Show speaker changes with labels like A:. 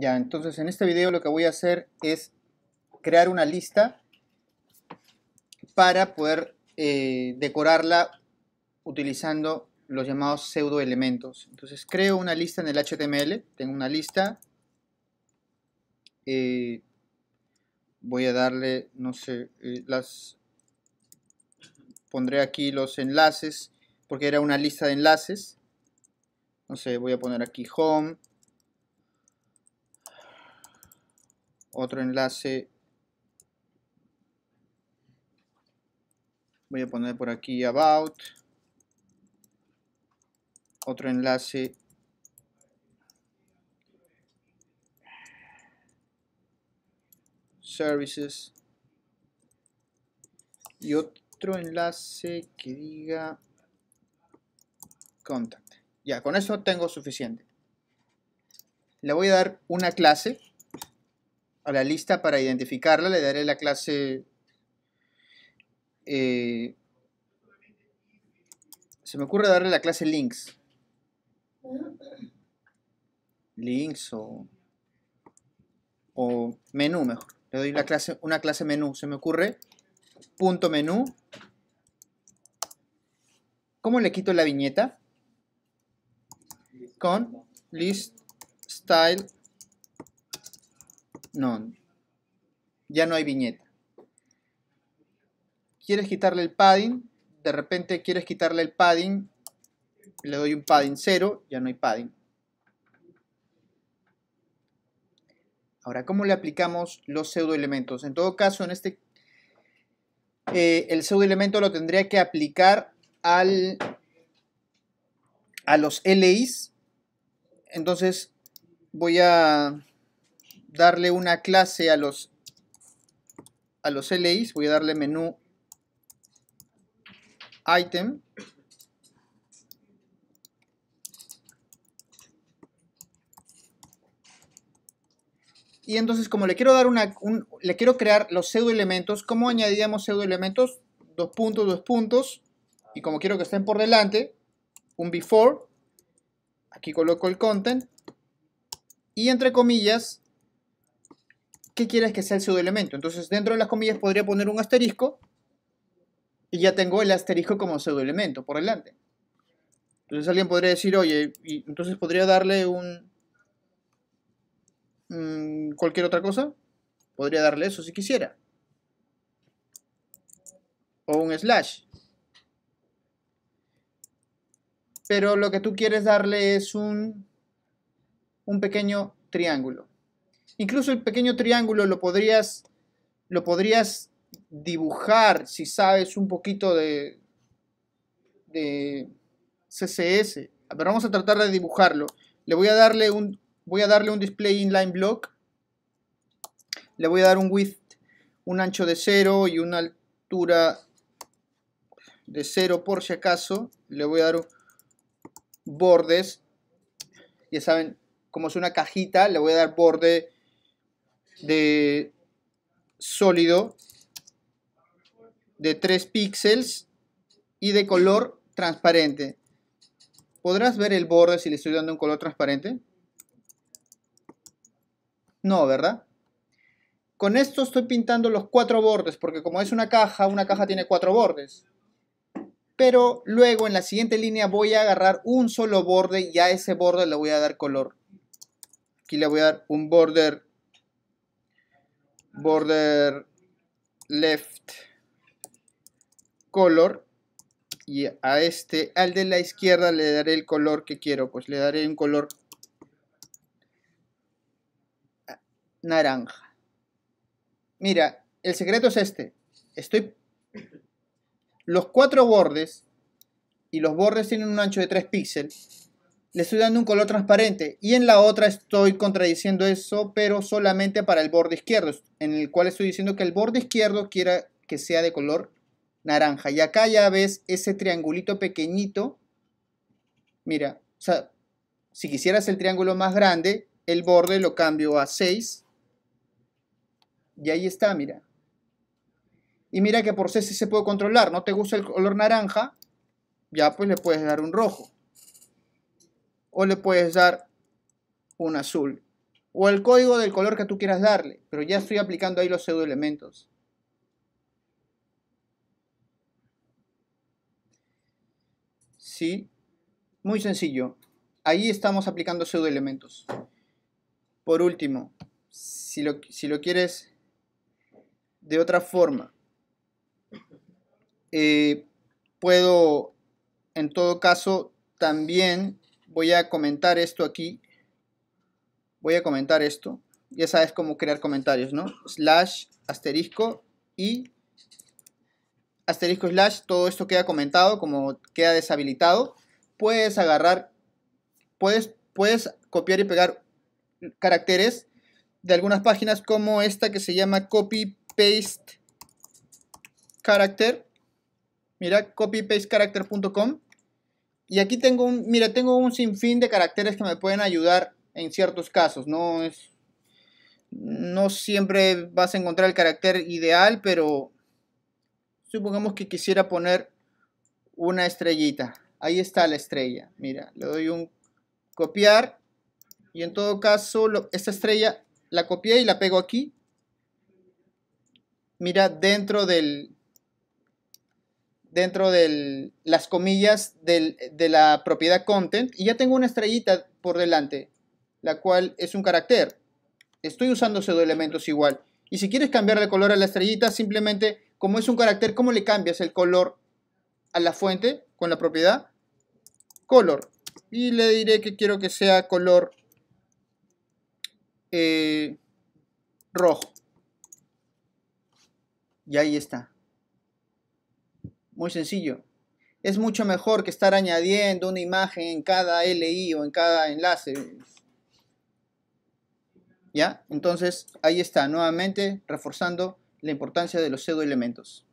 A: Ya, entonces en este video lo que voy a hacer es crear una lista para poder eh, decorarla utilizando los llamados pseudo elementos. Entonces creo una lista en el HTML, tengo una lista, eh, voy a darle, no sé, eh, las pondré aquí los enlaces, porque era una lista de enlaces, no sé, voy a poner aquí home, otro enlace. Voy a poner por aquí About. Otro enlace. Services. Y otro enlace que diga Contact. Ya, con eso tengo suficiente. Le voy a dar una clase a la lista para identificarla, le daré la clase... Eh, se me ocurre darle la clase links. Links o, o menú mejor. Le doy la clase, una clase menú, se me ocurre. Punto menú. ¿Cómo le quito la viñeta? Con list style no, ya no hay viñeta. ¿Quieres quitarle el padding? De repente quieres quitarle el padding. Le doy un padding cero ya no hay padding. Ahora, ¿cómo le aplicamos los pseudoelementos? En todo caso, en este, El eh, el pseudoelemento lo tendría que aplicar al, a los LIs. Entonces, voy a darle una clase a los, a los LIs, voy a darle menú item. Y entonces, como le quiero dar una, le quiero crear los pseudo-elementos Como ¿cómo añadíamos elementos Dos puntos, dos puntos. Y como quiero que estén por delante, un before. Aquí coloco el content. Y entre comillas, ¿qué quieres que sea el pseudoelemento? Entonces, dentro de las comillas podría poner un asterisco y ya tengo el asterisco como pseudoelemento por delante. Entonces alguien podría decir, oye, y entonces podría darle un... Mm, cualquier otra cosa. Podría darle eso si quisiera. O un slash. Pero lo que tú quieres darle es un, un pequeño triángulo. Incluso el pequeño triángulo lo podrías, lo podrías dibujar si sabes un poquito de, de CSS. Pero vamos a tratar de dibujarlo. Le voy a darle un, voy a darle un display inline block. Le voy a dar un width, un ancho de 0 y una altura de 0 por si acaso. Le voy a dar bordes. Ya saben, como es una cajita, le voy a dar borde de sólido de 3 píxeles y de color transparente. ¿Podrás ver el borde si le estoy dando un color transparente? No, ¿verdad? Con esto estoy pintando los cuatro bordes, porque como es una caja, una caja tiene cuatro bordes. Pero luego en la siguiente línea voy a agarrar un solo borde y a ese borde le voy a dar color. Aquí le voy a dar un border border left color y a este, al de la izquierda le daré el color que quiero, pues le daré un color naranja. Mira, el secreto es este. Estoy los cuatro bordes y los bordes tienen un ancho de 3 píxeles le estoy dando un color transparente y en la otra estoy contradiciendo eso, pero solamente para el borde izquierdo, en el cual estoy diciendo que el borde izquierdo quiera que sea de color naranja. Y acá ya ves ese triangulito pequeñito. Mira, o sea, si quisieras el triángulo más grande, el borde lo cambio a 6. Y ahí está, mira. Y mira que por si se puede controlar. No te gusta el color naranja, ya pues le puedes dar un rojo o le puedes dar un azul o el código del color que tú quieras darle, pero ya estoy aplicando ahí los pseudoelementos. ¿Sí? Muy sencillo. Ahí estamos aplicando pseudoelementos. Por último, si lo, si lo quieres de otra forma, eh, puedo en todo caso también voy a comentar esto aquí. Voy a comentar esto. Ya sabes cómo crear comentarios, ¿no? Slash, asterisco y asterisco slash. Todo esto queda comentado, como queda deshabilitado. Puedes agarrar, puedes, puedes copiar y pegar caracteres de algunas páginas como esta que se llama copy paste character. Mira, copypasteCharacter.com y aquí tengo un, mira, tengo un sinfín de caracteres que me pueden ayudar en ciertos casos, no es no siempre vas a encontrar el carácter ideal, pero supongamos que quisiera poner una estrellita. Ahí está la estrella. Mira, le doy un copiar y en todo caso esta estrella la copié y la pego aquí. Mira, dentro del, dentro de las comillas de la propiedad content y ya tengo una estrellita por delante, la cual es un carácter. Estoy usando elementos igual. Y si quieres cambiar de color a la estrellita, simplemente, como es un carácter, ¿cómo le cambias el color a la fuente con la propiedad? Color. Y le diré que quiero que sea color eh, rojo. Y ahí está. Muy sencillo. Es mucho mejor que estar añadiendo una imagen en cada LI o en cada enlace. ¿Ya? Entonces, ahí está, nuevamente reforzando la importancia de los pseudo-elementos